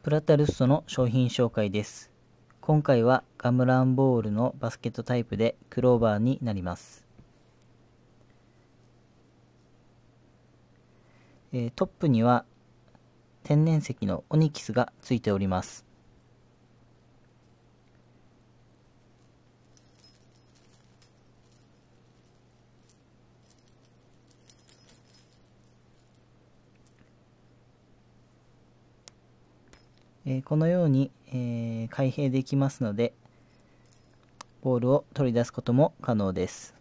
プラタルッソの商品紹介です。今回はガムランボールのバスケットタイプでクローバーになります。えトップには天然石のオニキスがついております。えこのように、えー、開閉できますのでボールを取り出すことも可能です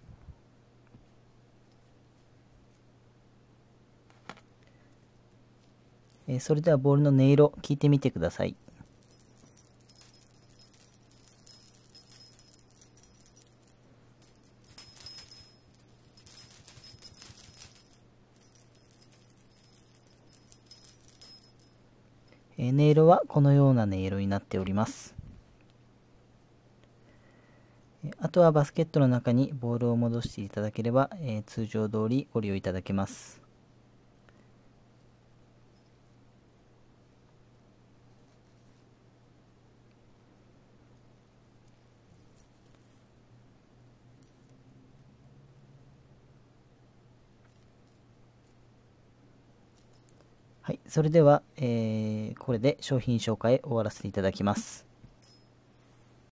それではボールの音色聞いてみてくださいえ音色はこのような音色になっておりますあとはバスケットの中にボールを戻していただければ、え通常通りご利用いただけますはい、それでは、えー、これで商品紹介終わらせていただきます。